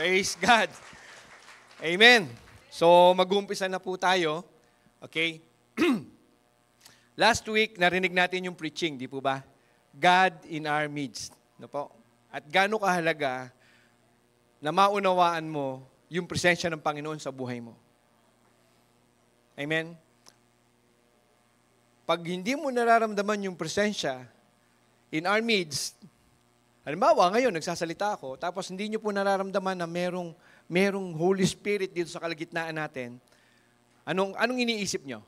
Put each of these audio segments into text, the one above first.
Praise God. Amen. So, mag-umpisa na po tayo. Okay? Last week, narinig natin yung preaching, di po ba? God in our midst. No po? At gaano kahalaga na maunawaan mo yung presensya ng Panginoon sa buhay mo. Amen? Pag hindi mo nararamdaman yung presensya in our midst, Halimbawa, ngayon, nagsasalita ako, tapos hindi nyo po nararamdaman na merong, merong Holy Spirit dito sa kalagitnaan natin, anong, anong iniisip nyo?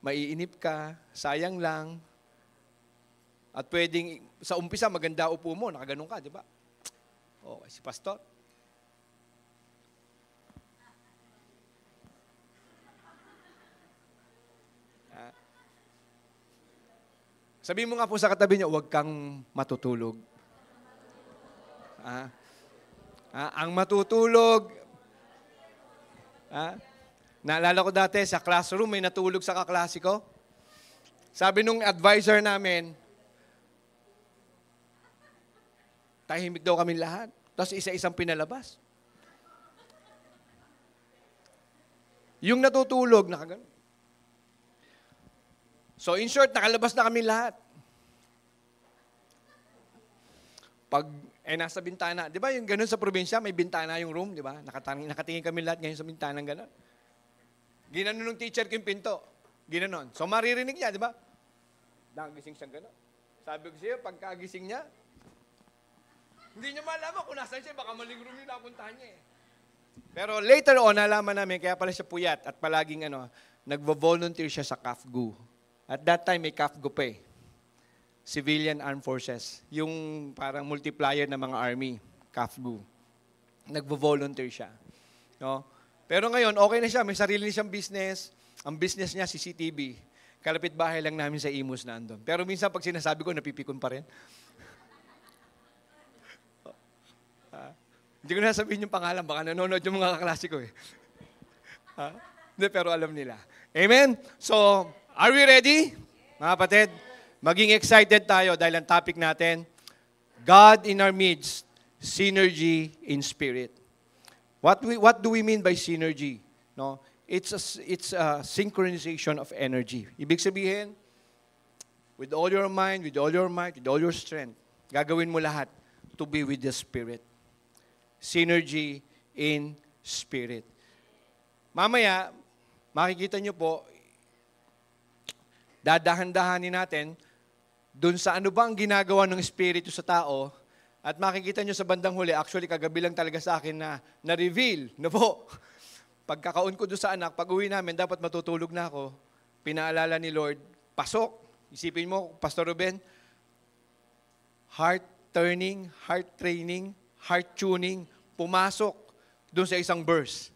Maiinip ka, sayang lang, at pwedeng, sa umpisa, maganda upo mo, nakaganon ka, di ba? Oh, si pastor, Sabi mo nga po sa katabi niya, huwag kang matutulog. Ah, ah, ang matutulog. Ah, naalala ko dati, sa classroom, may natulog sa kaklase ko. Sabi nung advisor namin, tahimik daw kami lahat. Tapos isa-isang pinalabas. Yung natutulog, nakagano. So in short, nakalabas na kami lahat. Pag eh, nasa bintana, di ba yung ganun sa probinsya, may bintana yung room, di ba? Nakatingin, nakatingin kami lahat ngayon sa bintana ng ganun. Ginanon ng teacher ko yung pinto. Ginanon. So maririnig niya, di ba? Nakagising siyang ganun. Sabi ko siya, pagkagising niya, hindi niya malaman kung nasan siya, baka maling room yung napuntahan niya eh. Pero later on, nalaman namin, kaya pala siya puyat at palaging ano, nagvo-volunteer siya sa CAFGU at that time, may CAFGOPE, eh. Civilian Armed Forces, yung parang multiplier ng mga army, CAFGU. Nagvo-volunteer siya. No? Pero ngayon, okay na siya. May sarili siyang business. Ang business niya, CCTV. Kalapit bahay lang namin sa Imus na andun. Pero minsan pag sinasabi ko, napipikon pa rin. Ah. hindi ko na sabihin yung pangalan, baka nanonood yung mga kaklase eh. uh, pero alam nila. Amen? So, Are we ready? Mga kapatid, maging excited tayo dahil ang topic natin, God in our midst, synergy in spirit. What we what do we mean by synergy? No? It's a, it's a synchronization of energy. Ibig sabihin, with all your mind, with all your might, with all your strength, gagawin mo lahat to be with the Spirit. Synergy in Spirit. Mamaya, makikita nyo po, dadahan-dahanin natin dun sa ano bang ginagawa ng Espiritu sa tao at makikita nyo sa bandang huli, actually kagabi lang talaga sa akin na na-reveal na po, pagkakaon ko doon sa anak, pag uwi namin, dapat matutulog na ako. Pinaalala ni Lord, pasok. Isipin mo, Pastor Ruben, heart turning, heart training, heart tuning, pumasok doon sa isang verse.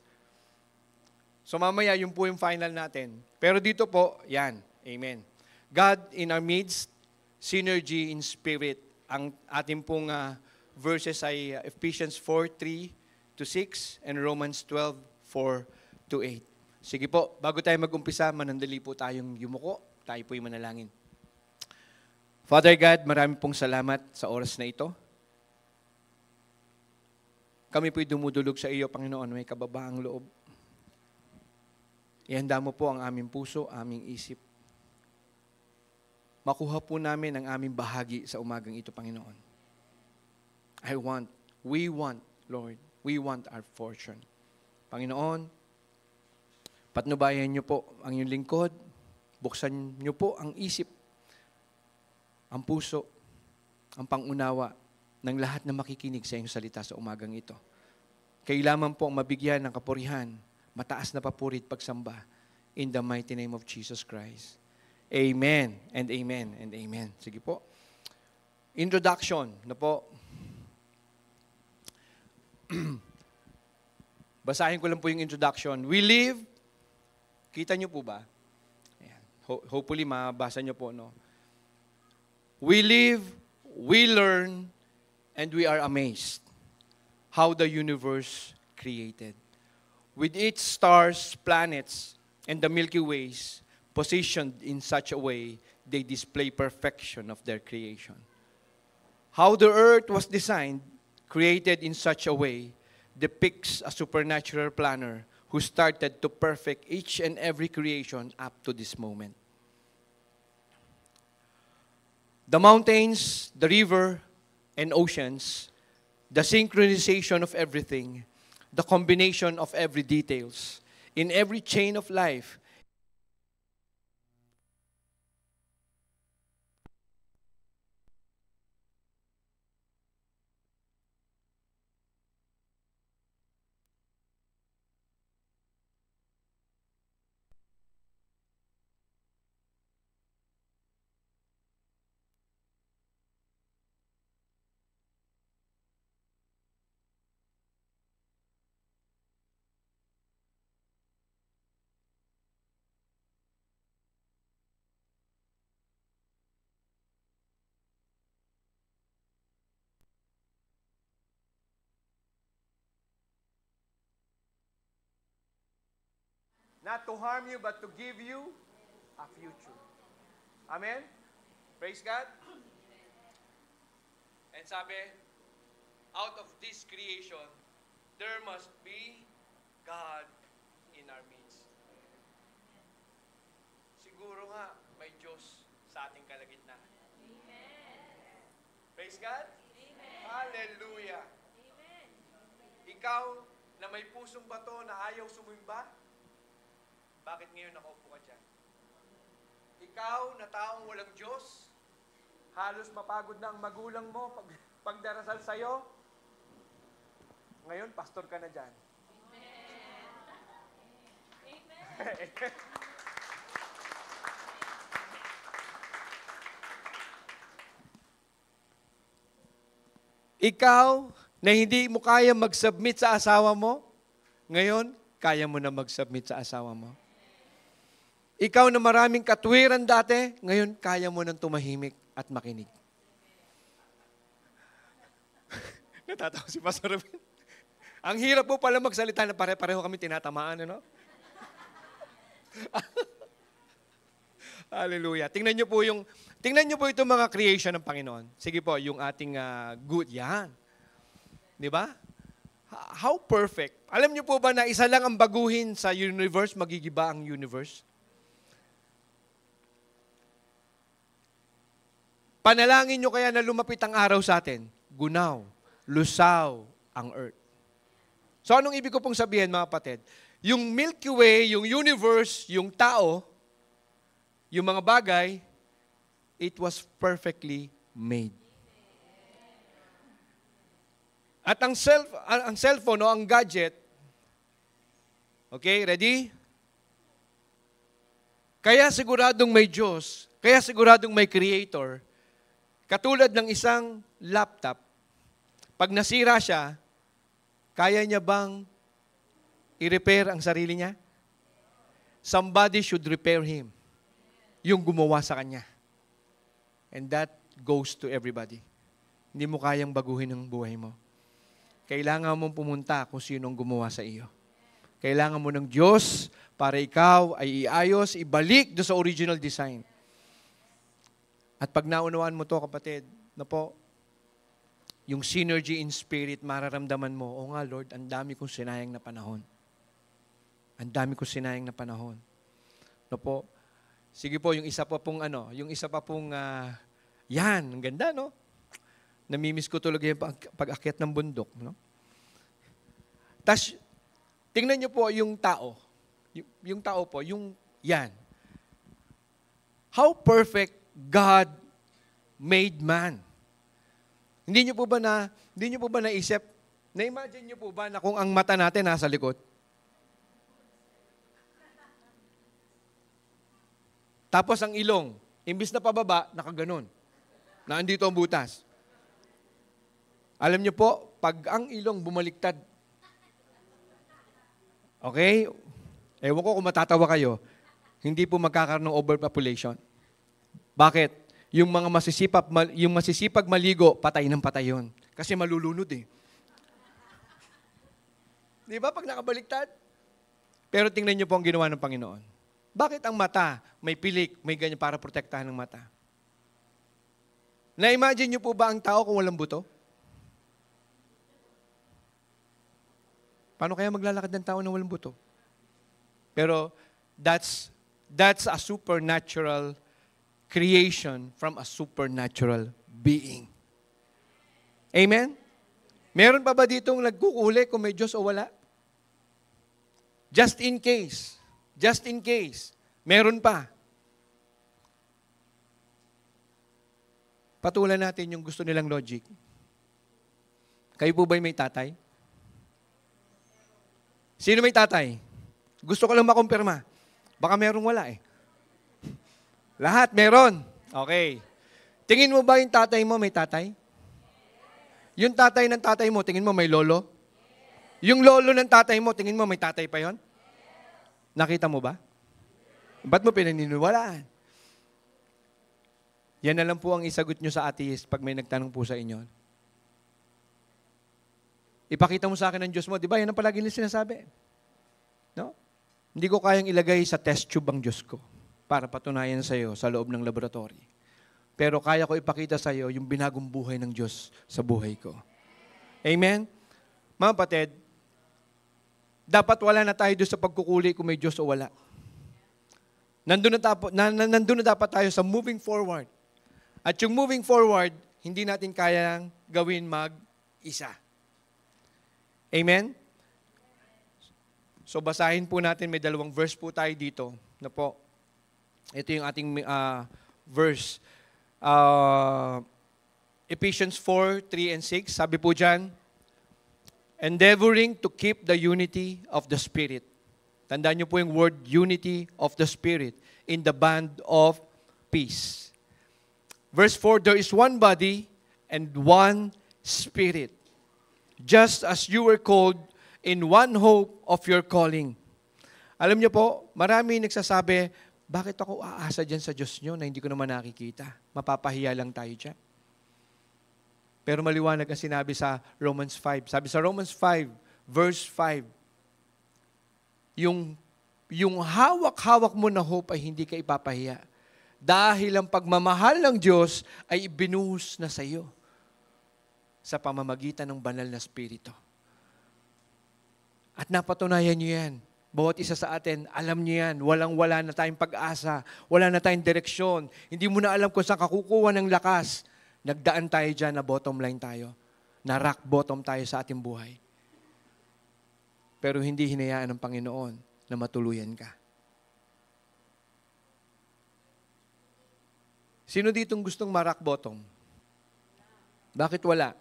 So mamaya, yun po yung final natin. Pero dito po, yan. Amen. God in our midst, synergy in spirit. Ang ating pong uh, verses ay ah, Ephesians 4, 3 to 6 and Romans 12, 4 to 8. Sige po, bago tayo mag-umpisa, manandali po tayong yumuko. Tayo po'y manalangin. Father God, marami pong salamat sa oras na ito. Kami po'y dumudulog sa iyo, Panginoon, may kababaang loob. Ihanda mo po ang aming puso, aming isip makuha po namin ang aming bahagi sa umagang ito, Panginoon. I want, we want, Lord, we want our fortune. Panginoon, patnubayan niyo po ang iyong lingkod, buksan niyo po ang isip, ang puso, ang pangunawa ng lahat na makikinig sa iyong salita sa umagang ito. Kailangan po ang mabigyan ng kapurihan, mataas na papurit pagsamba in the mighty name of Jesus Christ. Amen and amen and amen. Sige po. Introduction na ano po. Basahin ko lang po yung introduction. We live, kita nyo po ba? Ayan. hopefully, mabasa nyo po, no? We live, we learn, and we are amazed how the universe created. With its stars, planets, and the Milky Ways, positioned in such a way they display perfection of their creation. How the earth was designed, created in such a way, depicts a supernatural planner who started to perfect each and every creation up to this moment. The mountains, the river, and oceans, the synchronization of everything, the combination of every details, in every chain of life, Not to harm you, but to give you a future. Amen? Praise God? And sabi, out of this creation, there must be God in our midst. Siguro nga, may Diyos sa ating kalagitnaan. Amen. Praise God? Amen. Hallelujah. Amen. Ikaw na may pusong bato na ayaw sumimba, bakit ngayon nakaupo ka dyan? Ikaw na taong walang Diyos, halos mapagod na ang magulang mo pag, pagdarasal sa'yo, ngayon pastor ka na dyan. Amen. Amen. Ikaw na hindi mo kaya mag-submit sa asawa mo, ngayon, kaya mo na mag-submit sa asawa mo. Ikaw na maraming katwiran dati, ngayon kaya mo nang tumahimik at makinig. Natatawa si Pastor Ruben. Ang hirap po pala magsalita na pare-pareho kami tinatamaan, ano? Hallelujah. Tingnan niyo po yung tingnan niyo po itong mga creation ng Panginoon. Sige po, yung ating uh, good 'yan. 'Di ba? How perfect. Alam niyo po ba na isa lang ang baguhin sa universe, magigiba ang universe? Panalangin nyo kaya na lumapit ang araw sa atin. Gunaw, lusaw ang earth. So anong ibig ko pong sabihin mga kapatid? Yung Milky Way, yung universe, yung tao, yung mga bagay, it was perfectly made. At ang, cell, ang cellphone o ang gadget, okay, ready? Kaya siguradong may Diyos, kaya siguradong may Creator, Katulad ng isang laptop, pag nasira siya, kaya niya bang i-repair ang sarili niya? Somebody should repair him. Yung gumawa sa kanya. And that goes to everybody. Hindi mo kayang baguhin ang buhay mo. Kailangan mong pumunta kung sino ang gumawa sa iyo. Kailangan mo ng Diyos para ikaw ay iayos, ibalik do sa original design. At pag naunawaan mo to kapatid, na ano po, yung synergy in spirit, mararamdaman mo, o oh nga Lord, ang dami kong sinayang na panahon. Ang dami kong sinayang na panahon. No po, sige po, yung isa pa pong ano, yung isa pa pong, uh, yan, ang ganda, no? Namimiss ko tuloy yung pag-akyat ng bundok, no? Tapos, tingnan niyo po yung tao. Yung, yung tao po, yung yan. How perfect God made man. Hindi niyo po ba na hindi niyo po ba naisip na-imagine niyo po ba na kung ang mata natin nasa likod? Tapos ang ilong, imbis na pababa, nakaganon. Na andito ang butas. Alam niyo po, pag ang ilong bumaliktad, okay? Ewan ko kung matatawa kayo, hindi po magkakaroon ng overpopulation. Bakit? Yung mga masisipag, yung masisipag maligo, patay ng patay yun. Kasi malulunod eh. Di ba pag nakabaliktad? Pero tingnan niyo po ang ginawa ng Panginoon. Bakit ang mata may pilik, may ganyan para protektahan ng mata? Na-imagine niyo po ba ang tao kung walang buto? Paano kaya maglalakad ng tao na walang buto? Pero that's that's a supernatural creation from a supernatural being. Amen? Meron pa ba ditong nagkukuli kung may Diyos o wala? Just in case. Just in case. Meron pa. Patulan natin yung gusto nilang logic. Kayo po ba may tatay? Sino may tatay? Gusto ko lang makumpirma. Baka merong wala eh. Lahat meron. Okay. Tingin mo ba yung tatay mo may tatay? Yung tatay ng tatay mo, tingin mo may lolo? Yung lolo ng tatay mo, tingin mo may tatay pa yon? Nakita mo ba? Ba't mo pinaniniwalaan? Yan na lang po ang isagot nyo sa atheist pag may nagtanong po sa inyo. Ipakita mo sa akin ng Diyos mo, di ba? Yan ang palagi nila sinasabi. No? Hindi ko kayang ilagay sa test tube ang Diyos ko para patunayan sa iyo sa loob ng laboratory. Pero kaya ko ipakita sa iyo yung binagong buhay ng Diyos sa buhay ko. Amen? Mga patid, dapat wala na tayo doon sa pagkukuli kung may Diyos o wala. Nandun na, tapo, na, na, nandun na dapat tayo sa moving forward. At yung moving forward, hindi natin kaya gawin mag-isa. Amen? So basahin po natin, may dalawang verse po tayo dito na po ito yung ating uh, verse. Uh, Ephesians 4, 3 and 6, sabi po dyan, Endeavoring to keep the unity of the Spirit. Tandaan niyo po yung word unity of the Spirit in the band of peace. Verse 4, There is one body and one Spirit, just as you were called in one hope of your calling. Alam niyo po, marami nagsasabi, bakit ako aasa dyan sa Diyos nyo na hindi ko naman nakikita? Mapapahiya lang tayo dyan. Pero maliwanag ang sinabi sa Romans 5. Sabi sa Romans 5, verse 5, yung, yung hawak-hawak mo na hope ay hindi ka ipapahiya. Dahil ang pagmamahal ng Diyos ay binuhos na sa iyo sa pamamagitan ng banal na spirito. At napatunayan niyo yan bawat isa sa atin, alam niyo yan, walang-wala na tayong pag-asa, wala na tayong direksyon, hindi mo na alam kung saan kakukuha ng lakas. Nagdaan tayo dyan na bottom line tayo, na rock bottom tayo sa ating buhay. Pero hindi hinayaan ng Panginoon na matuluyan ka. Sino ditong gustong ma-rock bottom? Bakit wala?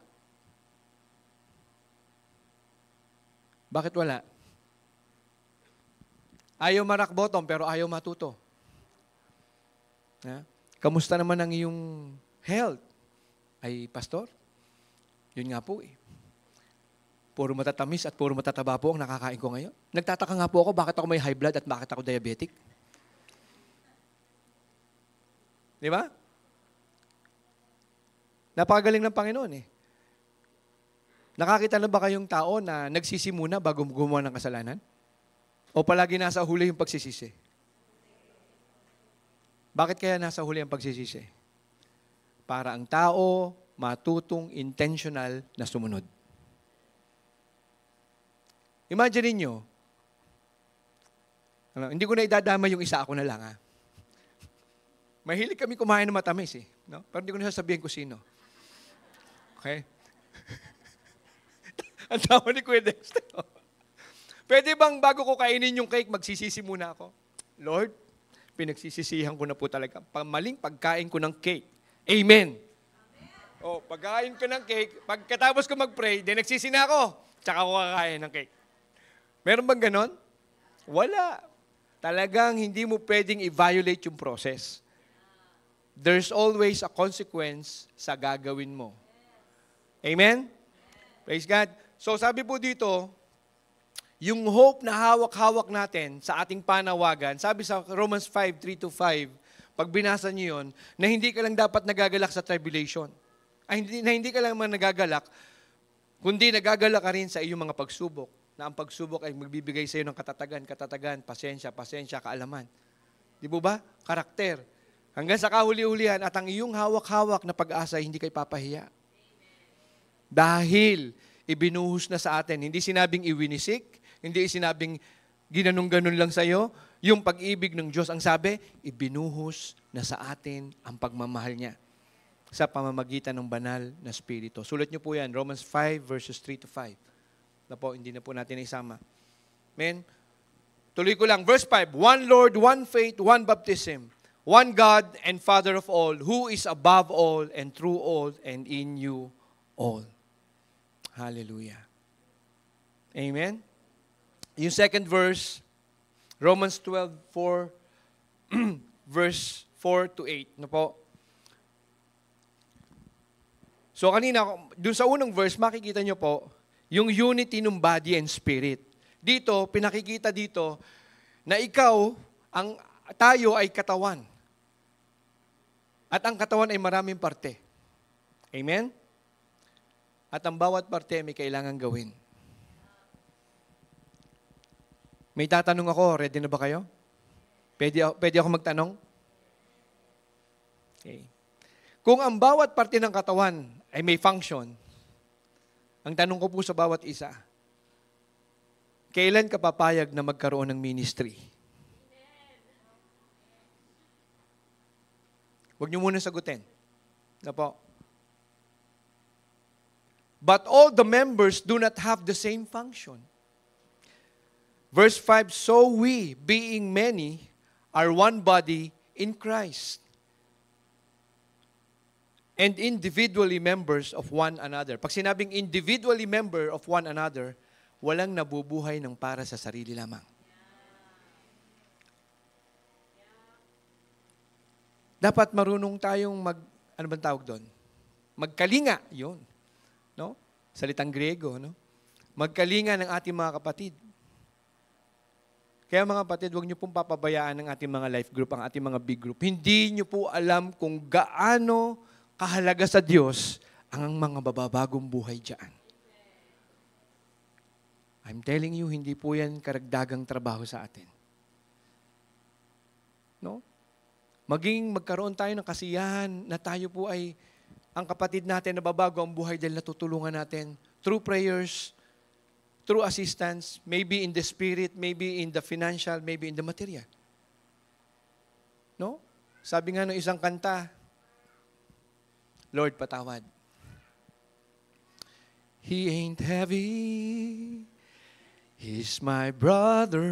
Bakit wala? Ayaw marak bottom pero ayaw matuto. Yeah? Kamusta naman ang iyong health? Ay, pastor? Yun nga po eh. Puro matatamis at puro matataba po ang nakakain ko ngayon. Nagtataka nga po ako bakit ako may high blood at bakit ako diabetic. Di ba? Napakagaling ng Panginoon eh. Nakakita na ba kayong tao na nagsisimuna bago gumawa ng kasalanan? O palagi nasa huli yung pagsisisi? Bakit kaya nasa huli ang pagsisisi? Para ang tao matutong intentional na sumunod. Imagine niyo, ano, hindi ko na idadama yung isa ako na lang ha. Mahilig kami kumain ng matamis eh. No? Pero hindi ko na sasabihin kung sino. Okay? ang tawa ni Kuya Dexter. Oh. Pwede bang bago ko kainin yung cake, magsisisi muna ako? Lord, pinagsisisihan ko na po talaga. Pamaling pagkain ko ng cake. Amen. Amen. O, pagkain ko ng cake, pagkatapos ko mag-pray, then nagsisi na ako. Tsaka ako kakain ng cake. Meron bang ganon? Wala. Talagang hindi mo pwedeng i-violate yung process. There's always a consequence sa gagawin mo. Amen? Praise God. So sabi po dito, yung hope na hawak-hawak natin sa ating panawagan, sabi sa Romans 5, 3 5, pag binasa niyo yun, na hindi ka lang dapat nagagalak sa tribulation. Ay, ah, hindi, na hindi ka lang man nagagalak, kundi nagagalak ka rin sa iyong mga pagsubok. Na ang pagsubok ay magbibigay sa iyo ng katatagan, katatagan, pasensya, pasensya, kaalaman. Di ba? Karakter. Hanggang sa kahuli-hulihan at ang iyong hawak-hawak na pag-asa, hindi kay papahiya. Dahil ibinuhos na sa atin. Hindi sinabing iwinisik, hindi sinabing ginanong-ganon lang sa'yo. Yung pag-ibig ng Diyos, ang sabi, ibinuhos na sa atin ang pagmamahal niya sa pamamagitan ng banal na Espiritu. Sulat niyo po yan, Romans 5 verses 3 to 5. Na po, hindi na po natin isama. Amen? Tuloy ko lang, verse 5, One Lord, one faith, one baptism, one God and Father of all, who is above all and through all and in you all. Hallelujah. Amen? Yung second verse, Romans 12, 4, verse 4 to 8. No po? So kanina, dun sa unang verse, makikita nyo po, yung unity ng body and spirit. Dito, pinakikita dito, na ikaw, ang, tayo ay katawan. At ang katawan ay maraming parte. Amen? At ang bawat parte may kailangan gawin. May tatanong ako, ready na ba kayo? Pwede, pwede ako magtanong? Okay. Kung ang bawat parte ng katawan ay may function, ang tanong ko po sa bawat isa, kailan ka papayag na magkaroon ng ministry? Huwag niyo muna sagutin. Na ano po. But all the members do not have the same function. Verse 5, So we, being many, are one body in Christ and individually members of one another. Pag sinabing individually member of one another, walang nabubuhay ng para sa sarili lamang. Dapat marunong tayong mag, ano bang tawag doon? Magkalinga, yon, No? Salitang Grego, no? Magkalinga ng ating mga kapatid kaya mga kapatid, huwag niyo pong papabayaan ng ating mga life group, ang ating mga big group. Hindi niyo po alam kung gaano kahalaga sa Diyos ang mga bababagong buhay dyan. I'm telling you, hindi po yan karagdagang trabaho sa atin. No? Maging magkaroon tayo ng kasiyahan na tayo po ay ang kapatid natin na babago ang buhay dahil natutulungan natin through prayers, through assistance, maybe in the spirit, maybe in the financial, maybe in the material. No? Sabi nga ng isang kanta, Lord, patawad. He ain't heavy. He's my brother.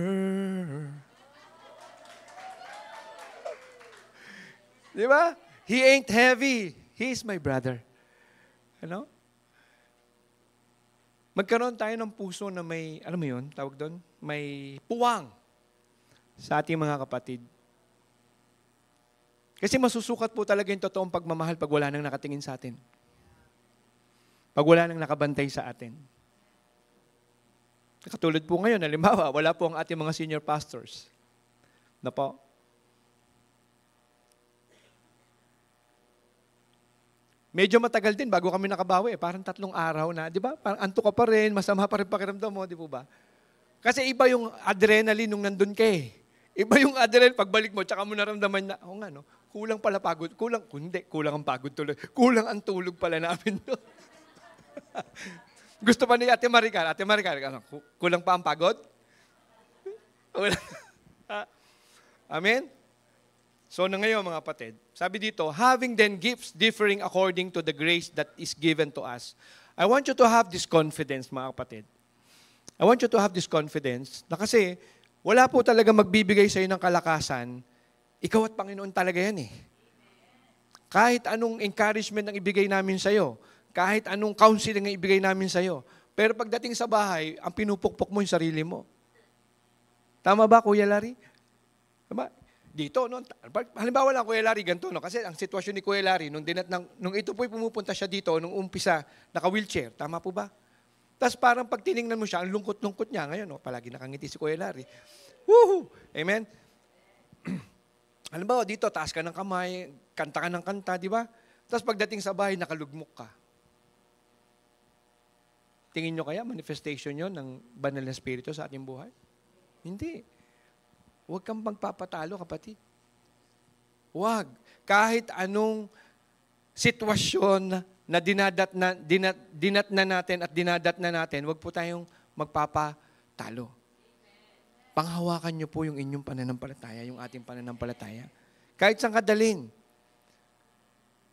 Di ba? He ain't heavy. He's my brother. Ano? You know? Magkaroon tayo ng puso na may, alam mo yun, tawag doon, may puwang sa ating mga kapatid. Kasi masusukat po talaga yung totoong pagmamahal pag wala nang nakatingin sa atin. Pag wala nang nakabantay sa atin. Katulad po ngayon, halimbawa, wala po ang ating mga senior pastors. Na po, medyo matagal din bago kami nakabawi. Eh. Parang tatlong araw na, di ba? Parang anto ka pa rin, masama pa rin pakiramdam mo, di po ba? Kasi iba yung adrenaline nung nandun ka eh. Iba yung adrenaline, pagbalik mo, tsaka mo naramdaman na, oh nga no, kulang pala pagod. Kulang, kundi, kulang ang pagod tuloy. Kulang ang tulog pala namin doon. Gusto pa ni Ate Maricar, Ate Maricar, ano, kulang pa ang pagod? Amen? So na ano ngayon mga kapatid, sabi dito, having then gifts differing according to the grace that is given to us. I want you to have this confidence mga kapatid. I want you to have this confidence na kasi wala po talaga magbibigay sa iyo ng kalakasan, ikaw at Panginoon talaga yan eh. Kahit anong encouragement ang ibigay namin sa iyo, kahit anong counseling ang ibigay namin sa iyo, pero pagdating sa bahay, ang pinupukpok mo yung sarili mo. Tama ba, Kuya Larry? Tama? dito. No? Halimbawa lang, Kuya Larry, ganito. No? Kasi ang sitwasyon ni Kuya Larry, nung, dinat, nang, nung ito po'y pumupunta siya dito, nung umpisa, naka-wheelchair. Tama po ba? Tapos parang pag tinignan mo siya, ang lungkot-lungkot niya ngayon. No? Palagi nakangiti si Kuya Larry. Woohoo! Amen? Halimbawa, dito, taas ka ng kamay, kanta ka ng kanta, di ba? Tapos pagdating sa bahay, nakalugmok ka. Tingin nyo kaya manifestation yon ng banal na spirito sa ating buhay? Hindi. Huwag kang magpapatalo, kapatid. Huwag. Kahit anong sitwasyon na dinadat na, dinat, dinat na natin at dinadat na natin, huwag po tayong magpapatalo. Panghawakan niyo po yung inyong pananampalataya, yung ating pananampalataya. Kahit saan kadaling.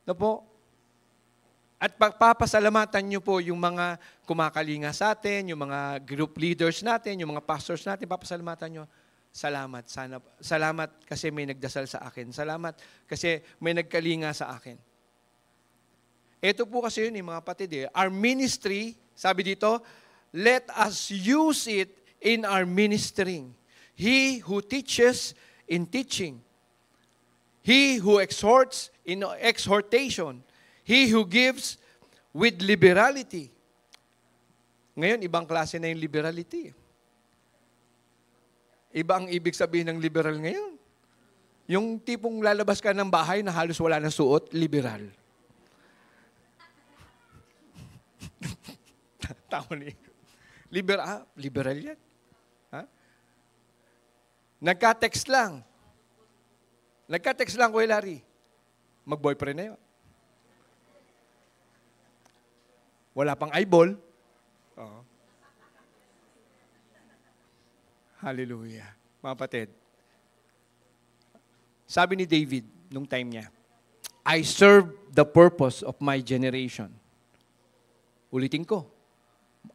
No po? At pagpapasalamatan niyo po yung mga kumakalinga sa atin, yung mga group leaders natin, yung mga pastors natin, papasalamatan niyo salamat. Sana, salamat kasi may nagdasal sa akin. Salamat kasi may nagkalinga sa akin. Ito po kasi yun, eh, mga patid. Eh. Our ministry, sabi dito, let us use it in our ministering. He who teaches in teaching. He who exhorts in exhortation. He who gives with liberality. Ngayon, ibang klase na yung liberality. Eh. Iba ang ibig sabihin ng liberal ngayon. Yung tipong lalabas ka ng bahay na halos wala nang suot, liberal. Tama ni. Liberal, ah, liberal yan. Ha? Nagka-text lang. Nagka-text lang, Kuya Larry. Mag-boyfriend na yun. Wala pang eyeball. Oo. Hallelujah. Mga patid, sabi ni David nung time niya, I serve the purpose of my generation. Ulitin ko,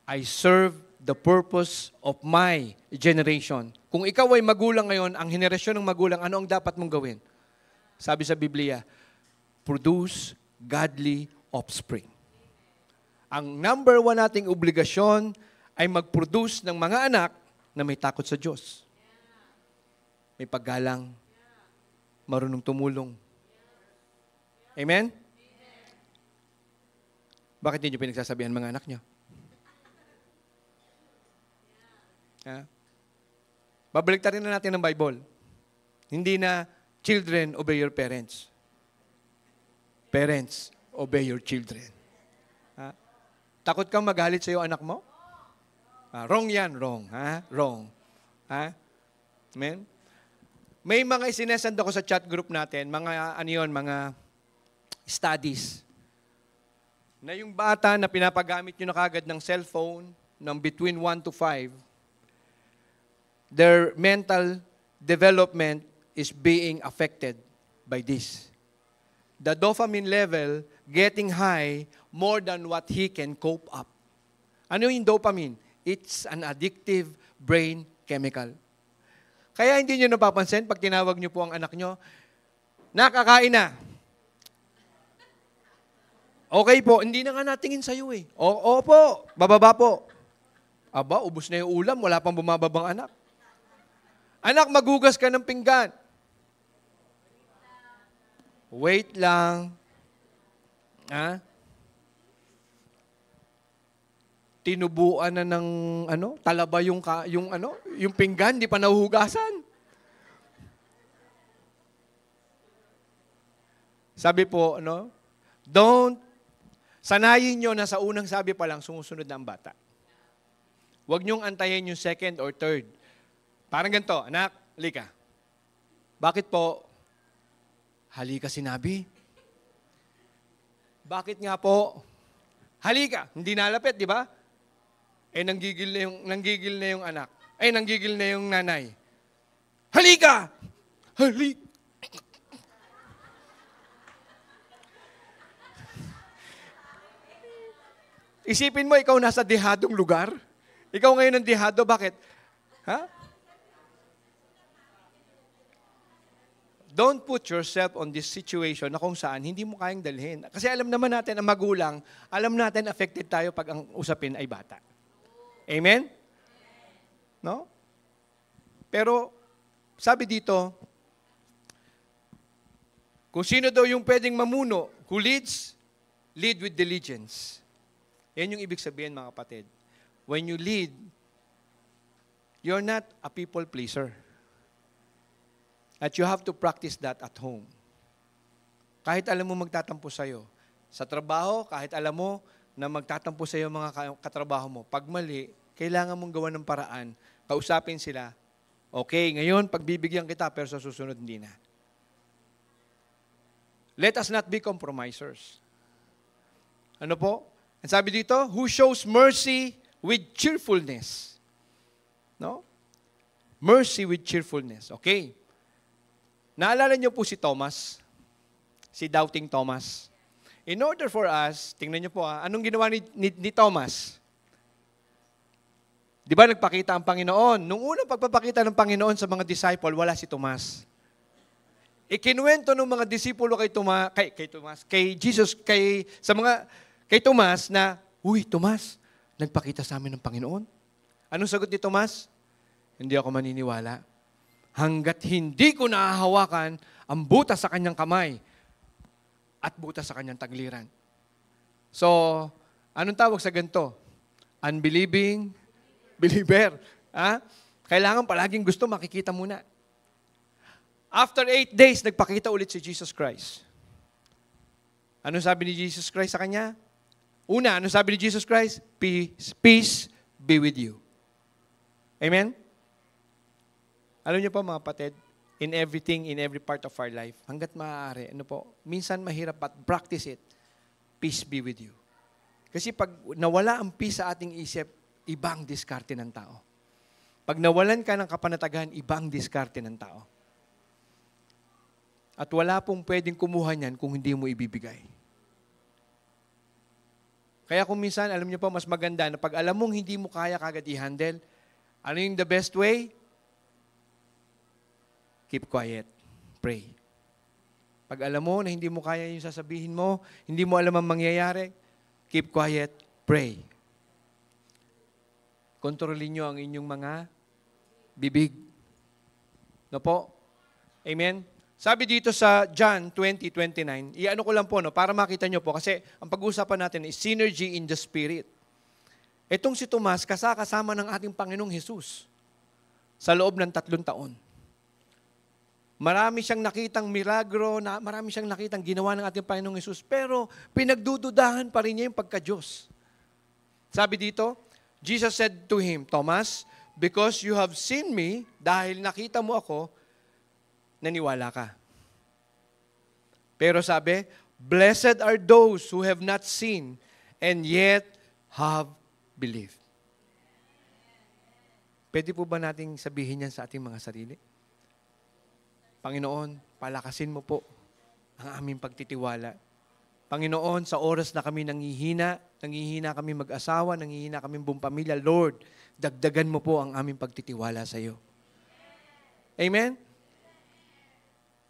I serve the purpose of my generation. Kung ikaw ay magulang ngayon, ang henerasyon ng magulang, ano ang dapat mong gawin? Sabi sa Biblia, produce godly offspring. Ang number one nating obligasyon ay mag-produce ng mga anak na may takot sa Diyos. May paggalang. Marunong tumulong. Amen? Bakit hindi nyo pinagsasabihan mga anak nyo? Ha? Babalik tayo na natin ng Bible. Hindi na children, obey your parents. Parents, obey your children. Ha? Takot kang magalit sa iyo anak mo? Ah, wrong yan, wrong. Ha? Wrong. Ha? Amen? May mga sinesend ako sa chat group natin, mga ano yun, mga studies, na yung bata na pinapagamit nyo na kagad ng cellphone ng between 1 to 5, their mental development is being affected by this. The dopamine level getting high more than what he can cope up. Ano yung dopamine? It's an addictive brain chemical. Kaya hindi nyo napapansin pag tinawag nyo po ang anak nyo, nakakain na. Okay po, hindi na nga natingin sa'yo eh. O, opo, bababa po. Aba, ubos na yung ulam, wala pang bumababang anak. Anak, magugas ka ng pinggan. Wait lang. Ha? Ah? tinubuan na ng ano, talaba yung ka, yung ano, yung pinggan di pa nahuhugasan. Sabi po, no? don't sanayin niyo na sa unang sabi pa lang sumusunod na ang bata. Huwag nyong antayin yung second or third. Parang ganito, anak, halika. Bakit po? Halika sinabi. Bakit nga po? Halika. Hindi nalapit, di ba? Eh, nanggigil na yung, nanggigil na yung anak. Ay, eh, nanggigil na yung nanay. Halika! Halika! Isipin mo, ikaw nasa dehadong lugar. Ikaw ngayon ng dehado, bakit? Ha? Don't put yourself on this situation na kung saan hindi mo kayang dalhin. Kasi alam naman natin, ang magulang, alam natin affected tayo pag ang usapin ay bata. Amen? No? Pero, sabi dito, kung sino daw yung pwedeng mamuno, who leads, lead with diligence. Yan yung ibig sabihin mga kapatid. When you lead, you're not a people pleaser. At you have to practice that at home. Kahit alam mo magtatampo sa'yo. Sa trabaho, kahit alam mo, na magtatampo sa iyo mga katrabaho mo. Pag mali, kailangan mong gawa ng paraan, kausapin sila, okay, ngayon pagbibigyan kita pero sa susunod hindi na. Let us not be compromisers. Ano po? Ang sabi dito, who shows mercy with cheerfulness. No? Mercy with cheerfulness. Okay. Naalala niyo po si Thomas, si Doubting Thomas. In order for us, tingnan niyo po ha, ah, anong ginawa ni, ni, ni Thomas? Di ba nagpakita ang Panginoon? Nung unang pagpapakita ng Panginoon sa mga disciple, wala si Thomas. Ikinuwento ng mga disipulo kay Thomas, kay, kay Thomas, kay Jesus, kay, sa mga, kay Tomas na, Uy, Tomas, nagpakita sa amin ng Panginoon. Anong sagot ni Tomas? Hindi ako maniniwala. Hanggat hindi ko nahahawakan ang butas sa kanyang kamay at butas sa kanyang tagliran. So, anong tawag sa ganito? Unbelieving believer. Ha? Kailangan palaging gusto makikita muna. After eight days, nagpakita ulit si Jesus Christ. Ano sabi ni Jesus Christ sa kanya? Una, ano sabi ni Jesus Christ? Peace, peace be with you. Amen? Alam niyo pa mga patid, in everything, in every part of our life. Hanggat maaari, ano po, minsan mahirap but practice it. Peace be with you. Kasi pag nawala ang peace sa ating isip, ibang diskarte ng tao. Pag nawalan ka ng kapanatagan, ibang diskarte ng tao. At wala pong pwedeng kumuha niyan kung hindi mo ibibigay. Kaya kung minsan, alam niyo po, mas maganda na pag alam mong hindi mo kaya kagad i-handle, ano yung the best way? keep quiet. Pray. Pag alam mo na hindi mo kaya yung sasabihin mo, hindi mo alam ang mangyayari, keep quiet, pray. Kontrolin nyo ang inyong mga bibig. No po? Amen? Sabi dito sa John 20:29, iano ko lang po no para makita nyo po kasi ang pag-uusapan natin is synergy in the spirit. Etong si Tomas kasama ng ating Panginoong Hesus sa loob ng tatlong taon. Marami siyang nakitang milagro, na, marami siyang nakitang ginawa ng ating Panginoong Yesus, pero pinagdududahan pa rin niya yung pagka-Diyos. Sabi dito, Jesus said to him, Thomas, because you have seen me, dahil nakita mo ako, naniwala ka. Pero sabi, blessed are those who have not seen and yet have believed. Pwede po ba nating sabihin yan sa ating mga sarili? Panginoon, palakasin mo po ang aming pagtitiwala. Panginoon, sa oras na kami nangihina, nangihina kami mag-asawa, nangihina kami pamilya, Lord, dagdagan mo po ang aming pagtitiwala sa iyo. Amen?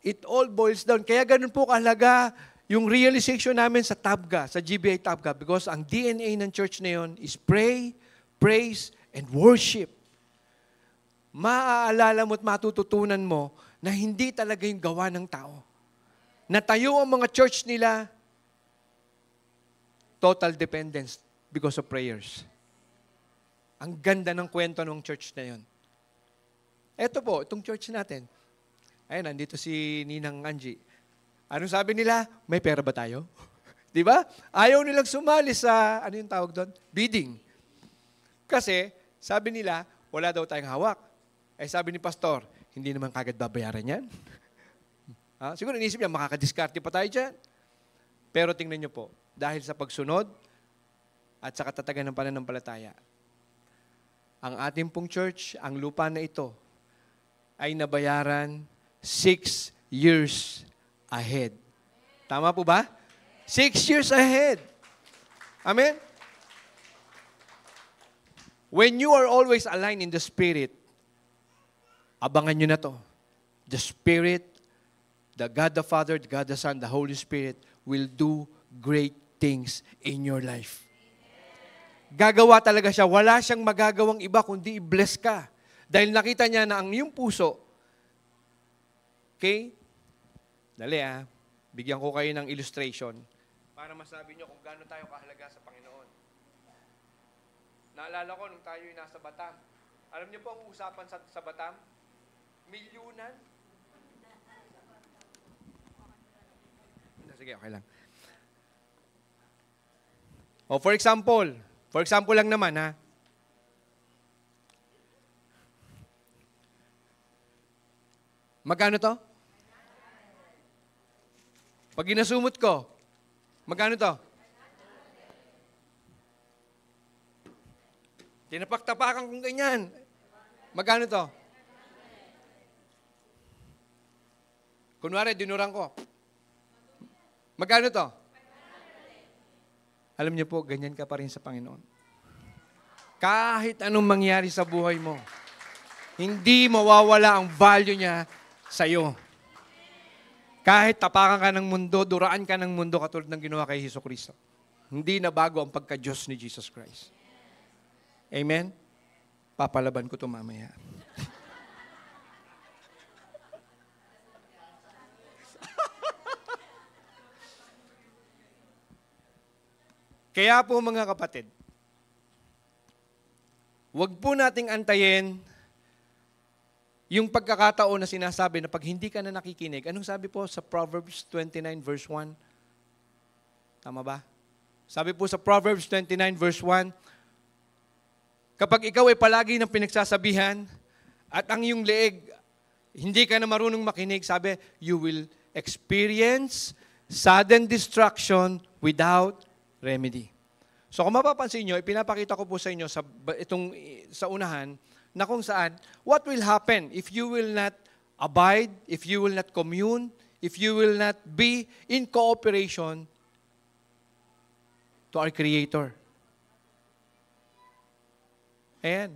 It all boils down. Kaya ganun po kalaga yung realization namin sa TABGA, sa GBA TABGA, because ang DNA ng church na yun is pray, praise, and worship. Maaalala mo at matututunan mo na hindi talaga yung gawa ng tao. Natayo ang mga church nila, total dependence because of prayers. Ang ganda ng kwento ng church na yon. Eto po, itong church natin. Ayun, nandito si Ninang Angie. Anong sabi nila? May pera ba tayo? Di ba? Ayaw nilang sumali sa, ano yung tawag doon? Bidding. Kasi, sabi nila, wala daw tayong hawak. Eh sabi ni pastor, hindi naman kagad babayaran yan. ah, Siguro inisip niya, makakadiskarte pa tayo dyan. Pero tingnan niyo po, dahil sa pagsunod at sa katatagan ng pananampalataya, ang ating pong church, ang lupa na ito, ay nabayaran six years ahead. Tama po ba? Six years ahead. Amen? When you are always aligned in the Spirit, Abangan nyo na to. The Spirit, the God the Father, the God the Son, the Holy Spirit will do great things in your life. Gagawa talaga siya. Wala siyang magagawang iba kundi i-bless ka. Dahil nakita niya na ang iyong puso, okay? Dali ah. Bigyan ko kayo ng illustration para masabi niyo kung gaano tayo kahalaga sa Panginoon. Naalala ko nung tayo'y nasa Batam. Alam niyo po ang usapan sa, sa Batam? Milyunan? Sige, okay lang. Oh, for example, for example lang naman ha. Magkano to? Pag ginasumot ko, magkano to? Tinapak-tapakan kong ganyan. Magkano to? Kunwari, dinurang ko. Magkano to? Alam niyo po, ganyan ka pa rin sa Panginoon. Kahit anong mangyari sa buhay mo, hindi mawawala ang value niya sa iyo. Kahit tapakan ka ng mundo, duraan ka ng mundo katulad ng ginawa kay Hesus Kristo. Hindi na bago ang pagka-Diyos ni Jesus Christ. Amen? Papalaban ko ito mamaya. Kaya po mga kapatid, wag po nating antayin yung pagkakataon na sinasabi na pag hindi ka na nakikinig, anong sabi po sa Proverbs 29 verse 1? Tama ba? Sabi po sa Proverbs 29 verse 1, kapag ikaw ay palagi ng pinagsasabihan at ang iyong leeg, hindi ka na marunong makinig, sabi, you will experience sudden destruction without remedy. So kung mapapansin nyo, ipinapakita ko po sa inyo sa, itong, sa unahan na kung saan, what will happen if you will not abide, if you will not commune, if you will not be in cooperation to our Creator. Ayan.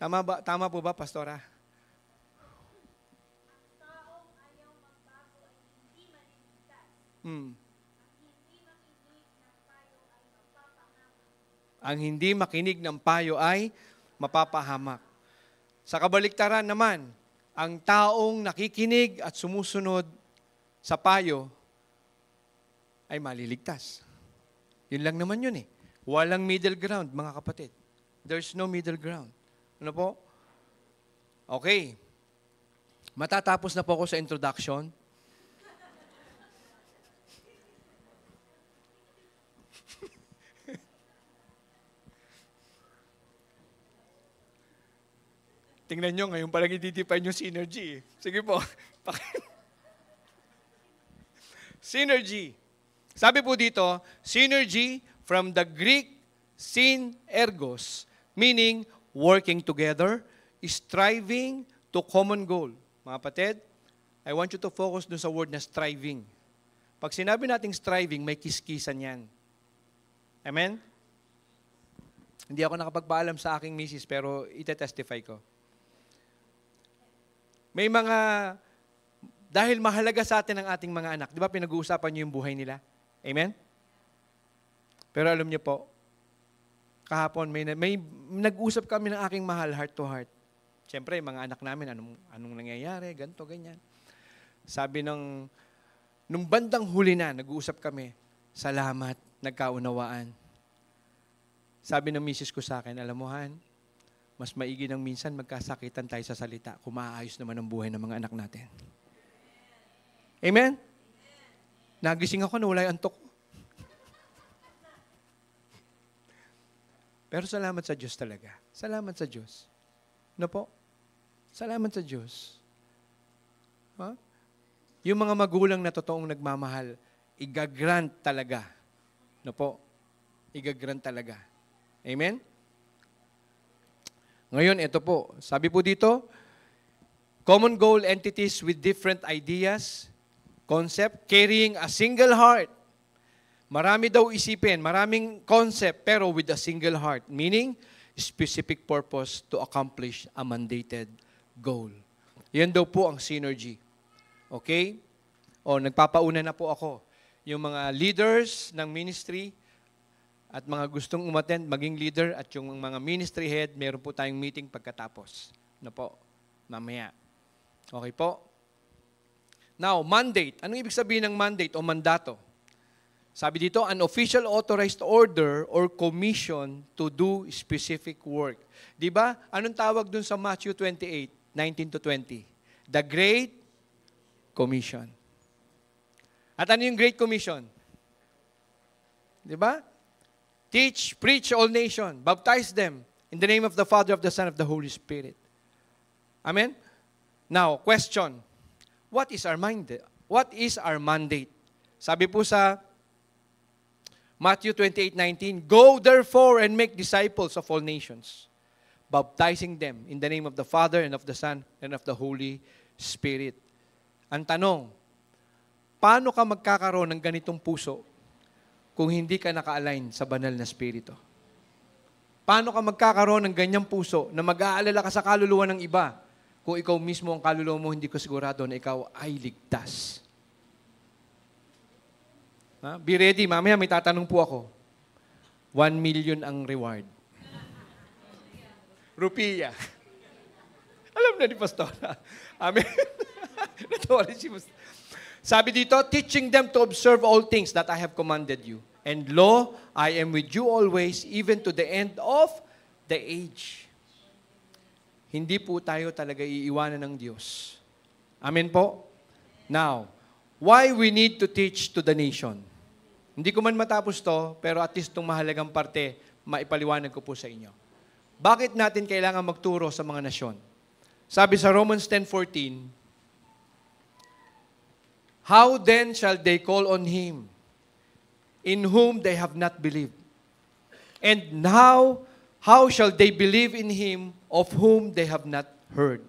Tama, ba, tama po ba, Pastora? Hmm. Ang hindi makinig ng payo ay mapapahamak. Sa kabaliktaran naman, ang taong nakikinig at sumusunod sa payo ay maliligtas. Yun lang naman yun eh. Walang middle ground, mga kapatid. There's no middle ground. Ano po? Okay. Matatapos na po ako sa introduction. Tingnan nyo, ngayon parang i-define yung synergy. Eh. Sige po. synergy. Sabi po dito, synergy from the Greek sin ergos, meaning working together, striving to common goal. Mga patid, I want you to focus dun sa word na striving. Pag sinabi nating striving, may kiskisan yan. Amen? Hindi ako nakapagpaalam sa aking misis, pero itetestify ko may mga, dahil mahalaga sa atin ang ating mga anak, di ba pinag-uusapan niyo yung buhay nila? Amen? Pero alam niyo po, kahapon may, may nag-usap kami ng aking mahal heart to heart. Siyempre, mga anak namin, anong, anong nangyayari, ganto ganyan. Sabi ng, nung bandang huli na, nag-uusap kami, salamat, nagkaunawaan. Sabi ng misis ko sa akin, alam mo Han, mas maigi ng minsan magkasakitan tayo sa salita kung maayos naman ang buhay ng mga anak natin. Amen? Nagising ako, nawala yung antok. Pero salamat sa Diyos talaga. Salamat sa Diyos. Ano po? Salamat sa Diyos. Ha? Huh? Yung mga magulang na totoong nagmamahal, igagrant talaga. Ano po? Igagrant talaga. Amen? Ngayon, ito po. Sabi po dito, common goal entities with different ideas, concept, carrying a single heart. Marami daw isipin, maraming concept, pero with a single heart. Meaning, specific purpose to accomplish a mandated goal. Yan daw po ang synergy. Okay? O, nagpapauna na po ako. Yung mga leaders ng ministry, at mga gustong umattend, maging leader at yung mga ministry head, meron po tayong meeting pagkatapos. Na ano po, mamaya. Okay po? Now, mandate. Anong ibig sabihin ng mandate o mandato? Sabi dito, an official authorized order or commission to do specific work. Di ba? Anong tawag dun sa Matthew 28, 19 to 20? The Great Commission. At ano yung Great Commission? Di ba? Teach, preach all nations. Baptize them in the name of the Father, of the Son, of the Holy Spirit. Amen? Now, question. What is our mandate? What is our mandate? Sabi po sa Matthew 28:19, Go therefore and make disciples of all nations, baptizing them in the name of the Father and of the Son and of the Holy Spirit. Ang tanong, paano ka magkakaroon ng ganitong puso kung hindi ka naka-align sa banal na spirito. Paano ka magkakaroon ng ganyang puso na mag-aalala ka sa kaluluwa ng iba kung ikaw mismo ang kaluluwa mo, hindi ko sigurado na ikaw ay ligtas? Ha? Be ready, mamaya may tatanong po ako. One million ang reward. Rupiya. Alam na ni Pastora. Amen. Natawa rin si Pastora. Sabi dito, teaching them to observe all things that I have commanded you. And lo, I am with you always, even to the end of the age. Hindi po tayo talaga iiwanan ng Diyos. Amen po? Now, why we need to teach to the nation? Hindi ko man matapos to, pero at least itong mahalagang parte, maipaliwanag ko po sa inyo. Bakit natin kailangan magturo sa mga nasyon? Sabi sa Romans 10.14, How then shall they call on Him in whom they have not believed? And now, how shall they believe in Him of whom they have not heard?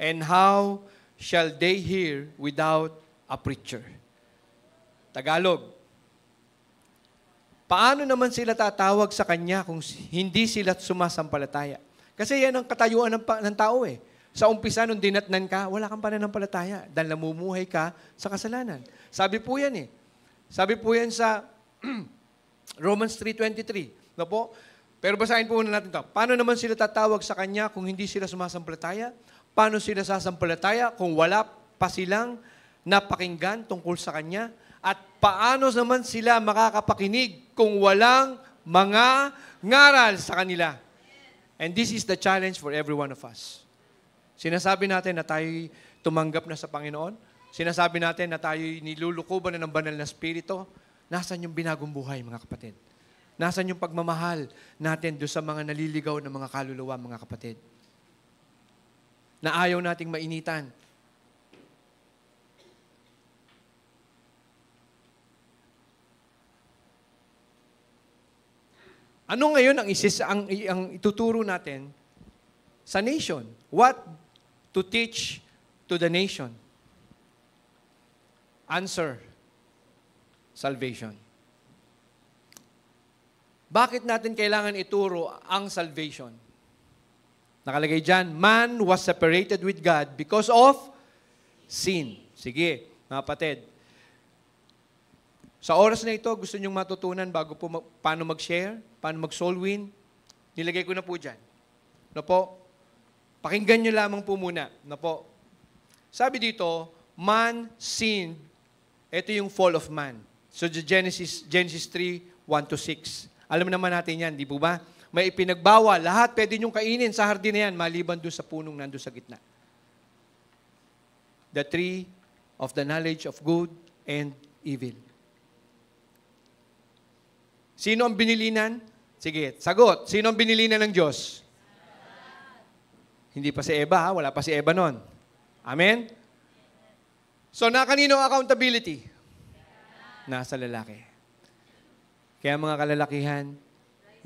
And how shall they hear without a preacher? Tagalog. Paano naman sila tatawag sa Kanya kung hindi sila sumasampalataya? Kasi yan ang katayuan ng, ng tao eh sa umpisa, nung dinatnan ka, wala kang pananampalataya dahil namumuhay ka sa kasalanan. Sabi po yan eh. Sabi po yan sa Romans 3.23. Na ano po, pero basahin po muna natin ito. Paano naman sila tatawag sa Kanya kung hindi sila sumasampalataya? Paano sila sasampalataya kung wala pa silang napakinggan tungkol sa Kanya? At paano naman sila makakapakinig kung walang mga ngaral sa kanila? And this is the challenge for every one of us. Sinasabi natin na tayo tumanggap na sa Panginoon. Sinasabi natin na tayo nilulukuban na ng banal na spirito. Nasaan yung binagong buhay, mga kapatid? Nasaan yung pagmamahal natin do sa mga naliligaw ng mga kaluluwa, mga kapatid? Na ayaw nating mainitan. Ano ngayon ang, isis, ang, ang ituturo natin sa nation? What to teach to the nation? Answer, salvation. Bakit natin kailangan ituro ang salvation? Nakalagay dyan, man was separated with God because of sin. Sige, mga patid. Sa oras na ito, gusto nyong matutunan bago po ma- paano mag-share, paano mag-soul win, nilagay ko na po dyan. Ano po? Pakinggan nyo lamang po muna. Na po. Sabi dito, man sinned. Ito yung fall of man. So Genesis, Genesis 3, 1 to 6. Alam naman natin yan, di po ba? May ipinagbawal. Lahat pwede nyong kainin sa hardin na yan, maliban doon sa punong nando sa gitna. The tree of the knowledge of good and evil. Sino ang binilinan? Sige, sagot. Sino ang binilinan ng Diyos? Hindi pa si Eva, ha? Wala pa si Eva noon. Amen? So, na kanino accountability? Nasa lalaki. Kaya mga kalalakihan,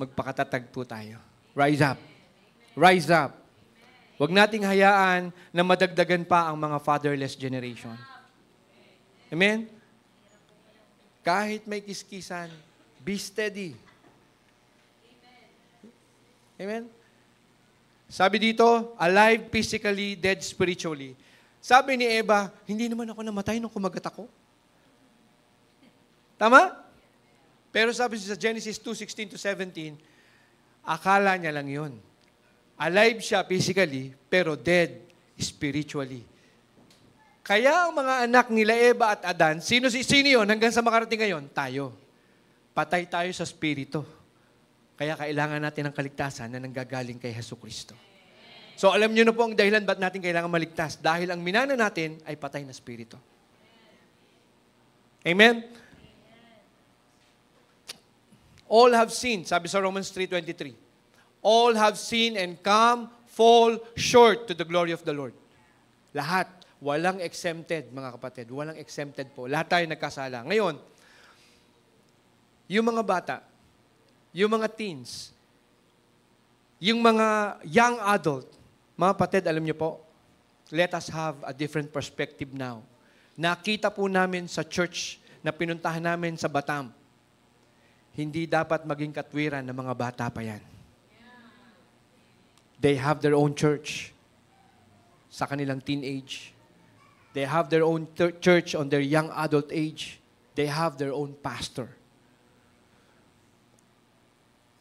magpakatatag po tayo. Rise up. Rise up. Huwag nating hayaan na madagdagan pa ang mga fatherless generation. Amen? Kahit may kiskisan, be steady. Amen? Sabi dito, alive physically, dead spiritually. Sabi ni Eva, hindi naman ako namatay nung kumagat ako. Tama? Pero sabi sa Genesis 2:16 to 17, akala niya lang 'yon. Alive siya physically, pero dead spiritually. Kaya ang mga anak nila Eva at Adan, sino si sino 'yon hanggang sa makarating ngayon? Tayo. Patay tayo sa spirito. Kaya kailangan natin ng kaligtasan na nanggagaling kay Heso Kristo. So alam niyo na po ang dahilan ba't natin kailangan maligtas. Dahil ang minana natin ay patay na spirito. Amen? All have sinned, sabi sa Romans 3.23. All have sinned and come, fall short to the glory of the Lord. Lahat. Walang exempted, mga kapatid. Walang exempted po. Lahat tayo nagkasala. Ngayon, yung mga bata, yung mga teens, yung mga young adult, mga patid, alam niyo po, let us have a different perspective now. Nakita po namin sa church na pinuntahan namin sa Batam, hindi dapat maging katwiran ng mga bata pa yan. They have their own church sa kanilang teenage. They have their own church on their young adult age. They have their own pastor.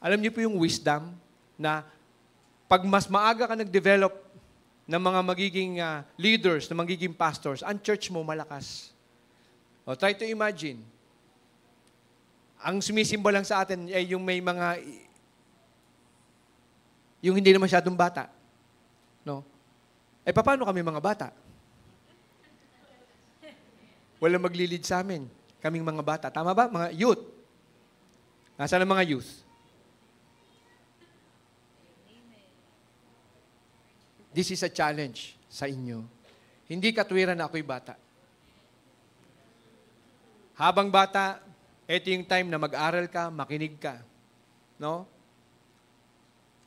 Alam niyo po yung wisdom na pag mas maaga ka nag-develop ng mga magiging uh, leaders, ng magiging pastors, ang church mo malakas. O, try to imagine. Ang sumisimbo lang sa atin ay yung may mga yung hindi naman masyadong bata. No? Eh, paano kami mga bata? Walang maglilid sa amin. Kaming mga bata. Tama ba? Mga youth. Nasaan ang mga youth? This is a challenge sa inyo. Hindi katwiran na ako'y bata. Habang bata, ito yung time na mag-aral ka, makinig ka. No?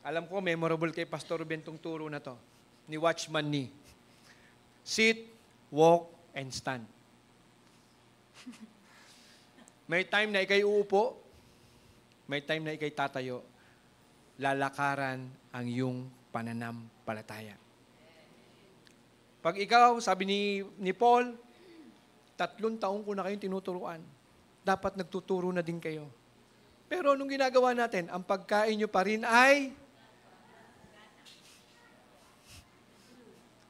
Alam ko, memorable kay Pastor Ben tong turo na to. Ni Watchman ni. Sit, walk, and stand. may time na ikay uupo, may time na ikay tatayo, lalakaran ang iyong pananampalataya. Pag ikaw, sabi ni, ni Paul, tatlong taong ko na kayong tinuturuan. Dapat nagtuturo na din kayo. Pero nung ginagawa natin, ang pagkain nyo pa rin ay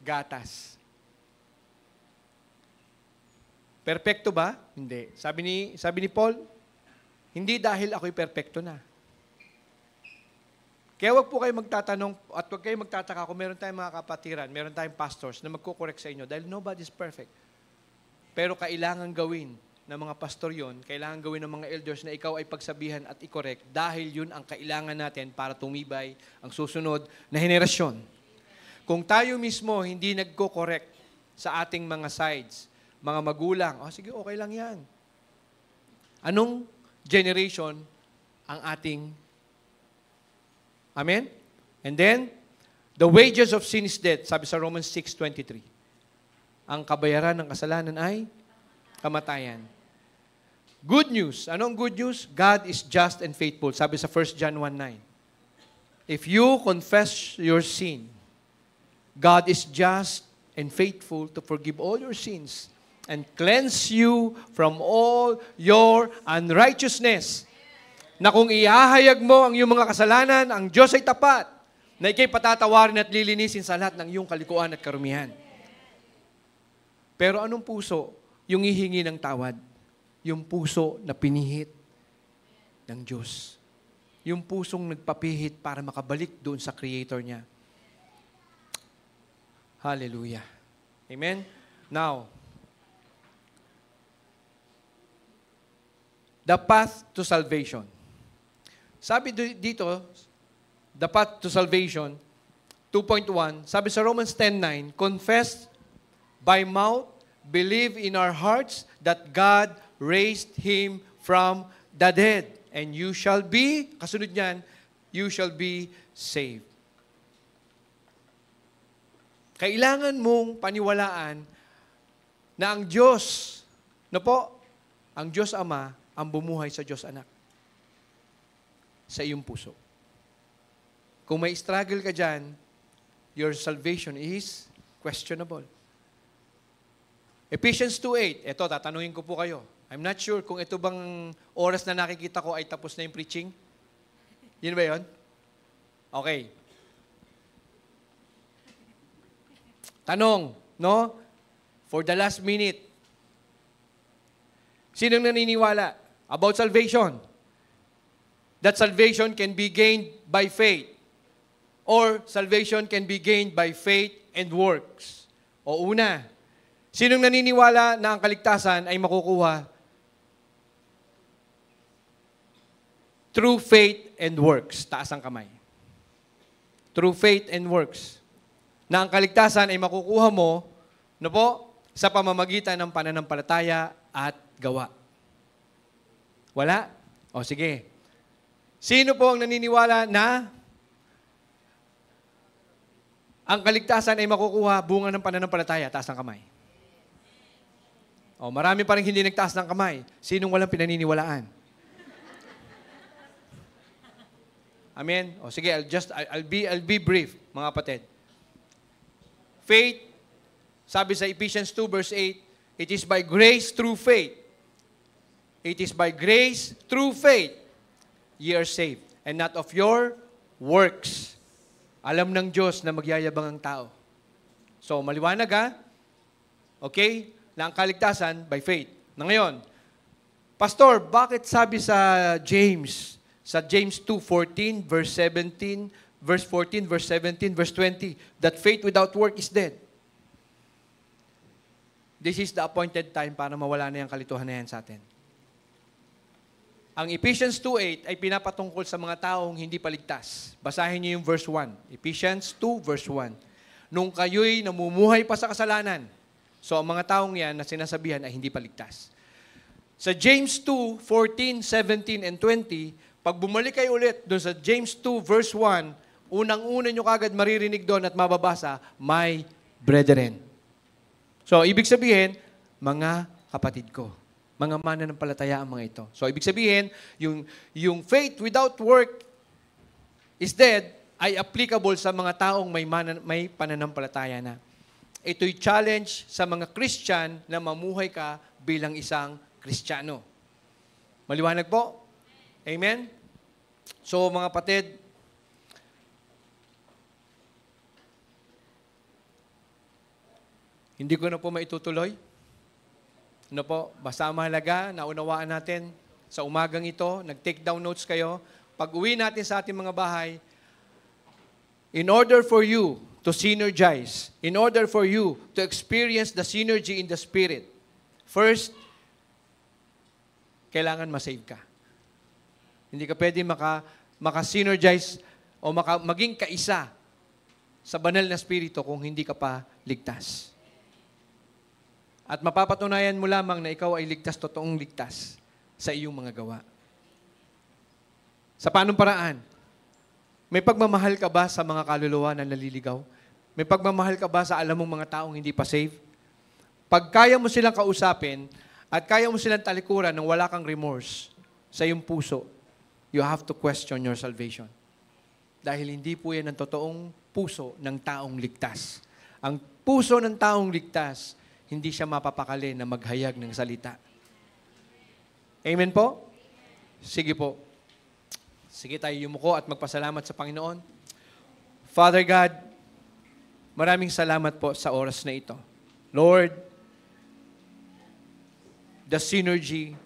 gatas. Perpekto ba? Hindi. Sabi ni, sabi ni Paul, hindi dahil ako'y perpekto na kaya wag po kayo magtatanong at huwag kayo magtataka kung meron tayong mga kapatiran, meron tayong pastors na magkukorek sa inyo dahil nobody is perfect. Pero kailangan gawin ng mga pastor yon, kailangan gawin ng mga elders na ikaw ay pagsabihan at i-correct dahil yun ang kailangan natin para tumibay ang susunod na henerasyon. Kung tayo mismo hindi nagko-correct sa ating mga sides, mga magulang, oh sige, okay lang yan. Anong generation ang ating Amen? And then, the wages of sin is death, sabi sa Romans 6.23. Ang kabayaran ng kasalanan ay kamatayan. Good news. Anong good news? God is just and faithful. Sabi sa 1 John 1.9. If you confess your sin, God is just and faithful to forgive all your sins and cleanse you from all your unrighteousness na kung ihahayag mo ang iyong mga kasalanan, ang Diyos ay tapat na ikay patatawarin at lilinisin sa lahat ng iyong kalikuan at karumihan. Pero anong puso yung ihingi ng tawad? Yung puso na pinihit ng Diyos. Yung pusong nagpapihit para makabalik doon sa Creator niya. Hallelujah. Amen? Now, the path to salvation. Sabi dito, the path to salvation, 2.1, sabi sa Romans 10.9, confess by mouth, believe in our hearts that God raised Him from the dead. And you shall be, kasunod niyan, you shall be saved. Kailangan mong paniwalaan na ang Diyos, no po, ang Diyos Ama ang bumuhay sa Diyos Anak sa iyong puso. Kung may struggle ka dyan, your salvation is questionable. Ephesians 2.8, ito, tatanungin ko po kayo. I'm not sure kung ito bang oras na nakikita ko ay tapos na yung preaching. Yun ba yun? Okay. Tanong, no? For the last minute. Sinong naniniwala about salvation? that salvation can be gained by faith or salvation can be gained by faith and works. O una, sinong naniniwala na ang kaligtasan ay makukuha through faith and works? Taas ang kamay. Through faith and works. Na ang kaligtasan ay makukuha mo, no po, sa pamamagitan ng pananampalataya at gawa. Wala? O sige, Sino po ang naniniwala na ang kaligtasan ay makukuha bunga ng pananampalataya? Taas ng kamay. O, oh, marami pa rin hindi nagtaas ng kamay. Sinong walang pinaniniwalaan? Amen? O oh, sige, I'll just, I'll be, I'll be brief, mga patid. Faith, sabi sa Ephesians 2 verse 8, it is by grace through faith. It is by grace through faith ye are saved, and not of your works. Alam ng Diyos na magyayabang ang tao. So, maliwanag ha? Okay? Na ang kaligtasan by faith. Na ngayon, Pastor, bakit sabi sa James, sa James 2.14, verse 17, verse 14, verse 17, verse 20, that faith without work is dead? This is the appointed time para mawala na yung kalituhan na yan sa atin. Ang Ephesians 2.8 ay pinapatungkol sa mga taong hindi paligtas. Basahin niyo yung verse 1. Ephesians 2 verse 1. Nung kayo'y namumuhay pa sa kasalanan. So ang mga taong yan na sinasabihan ay hindi paligtas. Sa James 2, 14, 17, and 20, pag bumalik kayo ulit doon sa James 2 verse 1, unang-una nyo kagad maririnig doon at mababasa, My brethren. So, ibig sabihin, mga kapatid ko mga mananampalataya ang mga ito. So, ibig sabihin, yung, yung faith without work is dead ay applicable sa mga taong may, manan, may pananampalataya na. Ito'y challenge sa mga Christian na mamuhay ka bilang isang Kristiyano. Maliwanag po? Amen? So, mga patid, hindi ko na po maitutuloy No po, basta mahalaga, na naunawaan natin sa umagang ito, nag-take down notes kayo. Pag uwi natin sa ating mga bahay, in order for you to synergize, in order for you to experience the synergy in the Spirit, first, kailangan masave ka. Hindi ka pwede maka, maka-synergize o maka, maging kaisa sa banal na spirito kung hindi ka pa ligtas. At mapapatunayan mo lamang na ikaw ay ligtas, totoong ligtas sa iyong mga gawa. Sa panong paraan? May pagmamahal ka ba sa mga kaluluwa na naliligaw? May pagmamahal ka ba sa alam mong mga taong hindi pa safe? Pag kaya mo silang kausapin at kaya mo silang talikuran nang wala kang remorse sa iyong puso, you have to question your salvation. Dahil hindi po yan ang totoong puso ng taong ligtas. Ang puso ng taong ligtas hindi siya mapapakali na maghayag ng salita. Amen po? Sige po. Sige tayo yumuko at magpasalamat sa Panginoon. Father God, maraming salamat po sa oras na ito. Lord, the synergy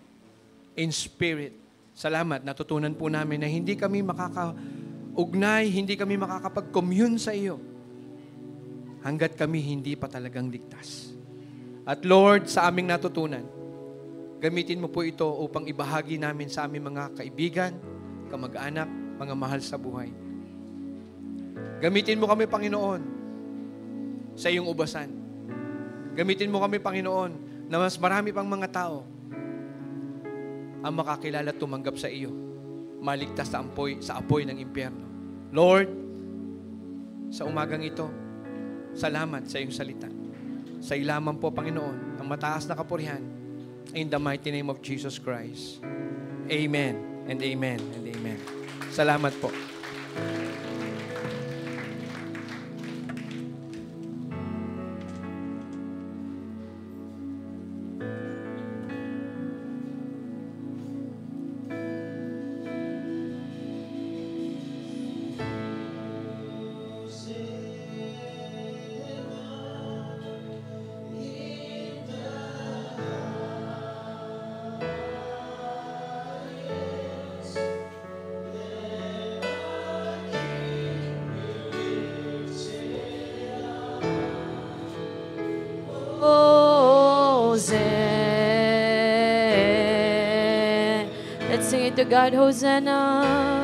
in spirit. Salamat, natutunan po namin na hindi kami makakaugnay, hindi kami makakapag-commune sa iyo hanggat kami hindi pa talagang ligtas. At Lord, sa aming natutunan, gamitin mo po ito upang ibahagi namin sa aming mga kaibigan, kamag-anak, mga mahal sa buhay. Gamitin mo kami, Panginoon, sa iyong ubasan. Gamitin mo kami, Panginoon, na mas marami pang mga tao ang makakilala at tumanggap sa iyo. Maligtas sa apoy, sa apoy ng impyerno. Lord, sa umagang ito, salamat sa iyong salita. Sa ilaman po, Panginoon, ang mataas na kapurihan in the mighty name of Jesus Christ. Amen and amen and amen. Salamat po. Hosanna.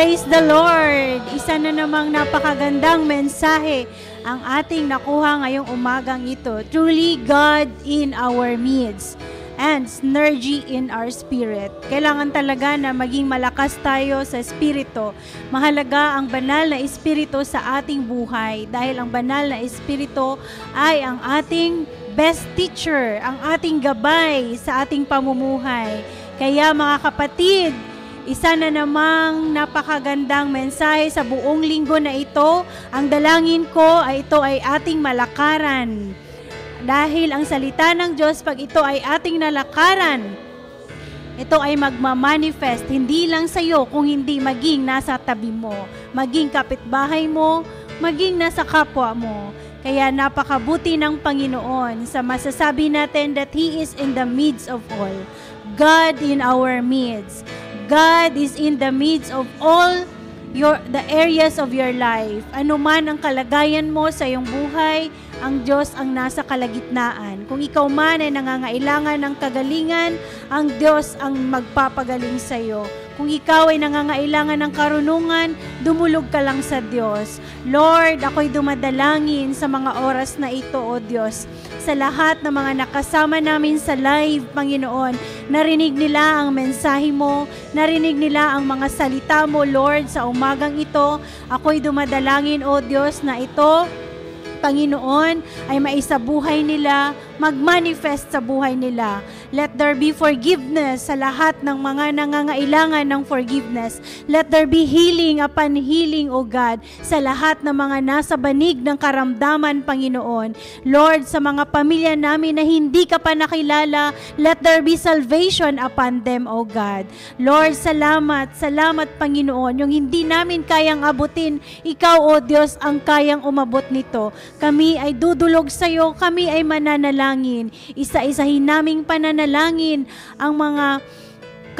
Praise the Lord! Isa na namang napakagandang mensahe ang ating nakuha ngayong umagang ito. Truly God in our midst and energy in our spirit. Kailangan talaga na maging malakas tayo sa espiritu. Mahalaga ang banal na espiritu sa ating buhay dahil ang banal na espiritu ay ang ating best teacher, ang ating gabay sa ating pamumuhay. Kaya mga kapatid, isa na namang napakagandang mensahe sa buong linggo na ito. Ang dalangin ko ay ito ay ating malakaran. Dahil ang salita ng Diyos pag ito ay ating nalakaran, ito ay magmamanifest hindi lang sa iyo kung hindi maging nasa tabi mo, maging kapitbahay mo, maging nasa kapwa mo. Kaya napakabuti ng Panginoon sa masasabi natin that He is in the midst of all. God in our midst. God is in the midst of all your, the areas of your life. Ano man ang kalagayan mo sa iyong buhay, ang Diyos ang nasa kalagitnaan. Kung ikaw man ay nangangailangan ng kagalingan, ang Diyos ang magpapagaling sa iyo. Kung ikaw ay nangangailangan ng karunungan, dumulog ka lang sa Diyos. Lord, ako'y dumadalangin sa mga oras na ito, O Diyos. Sa lahat ng mga nakasama namin sa live, Panginoon, narinig nila ang mensahe mo, narinig nila ang mga salita mo, Lord, sa umagang ito. Ako'y dumadalangin, O Diyos, na ito Panginoon ay maisabuhay nila, magmanifest sa buhay nila. Let there be forgiveness sa lahat ng mga nangangailangan ng forgiveness. Let there be healing upon healing, O God, sa lahat ng mga nasa banig ng karamdaman, Panginoon. Lord, sa mga pamilya namin na hindi ka pa nakilala, let there be salvation upon them, O God. Lord, salamat, salamat, Panginoon. Yung hindi namin kayang abutin, Ikaw, O Diyos, ang kayang umabot nito. Kami ay dudulog sa iyo, kami ay mananalangin. Isa-isahin naming pananalangin manalangin ang mga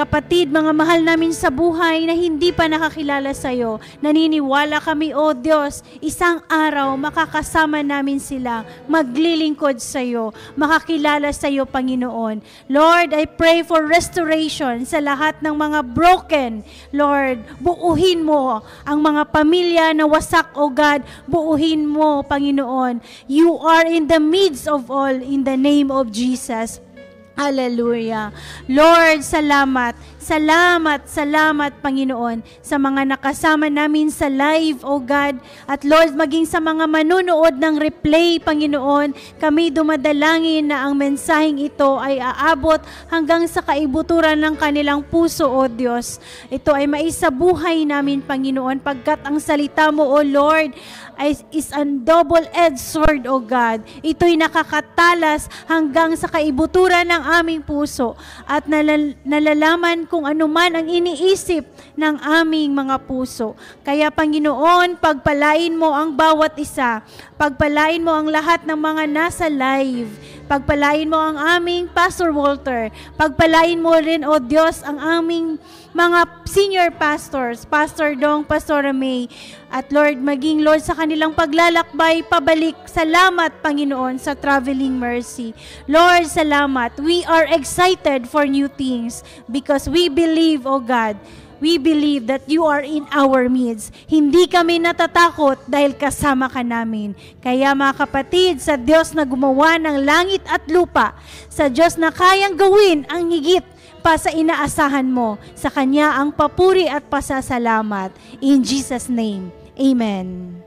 kapatid, mga mahal namin sa buhay na hindi pa nakakilala sa iyo. Naniniwala kami, O Diyos, isang araw makakasama namin sila, maglilingkod sa iyo, makakilala sa iyo, Panginoon. Lord, I pray for restoration sa lahat ng mga broken. Lord, buuhin mo ang mga pamilya na wasak, O God, buuhin mo, Panginoon. You are in the midst of all, in the name of Jesus. Hallelujah. Lord, salamat. Salamat, salamat Panginoon sa mga nakasama namin sa live, O God. At Lord, maging sa mga manunood ng replay, Panginoon, kami dumadalangin na ang mensaheng ito ay aabot hanggang sa kaibuturan ng kanilang puso, O Diyos. Ito ay maisabuhay namin, Panginoon, pagkat ang salita mo, O Lord, is a double-edged sword, O God. Ito'y nakakatalas hanggang sa kaibuturan ng aming puso at nalalaman kung anuman ang iniisip ng aming mga puso. Kaya Panginoon, pagpalain mo ang bawat isa. Pagpalain mo ang lahat ng mga nasa live Pagpalain mo ang aming Pastor Walter. Pagpalain mo rin, O Diyos, ang aming mga senior pastors, Pastor Dong, Pastor May. At Lord, maging Lord sa kanilang paglalakbay, pabalik. Salamat, Panginoon, sa traveling mercy. Lord, salamat. We are excited for new things because we believe, O God, we believe that you are in our midst. Hindi kami natatakot dahil kasama ka namin. Kaya mga kapatid, sa Diyos na gumawa ng langit at lupa, sa Diyos na kayang gawin ang higit pa sa inaasahan mo, sa Kanya ang papuri at pasasalamat. In Jesus' name, Amen.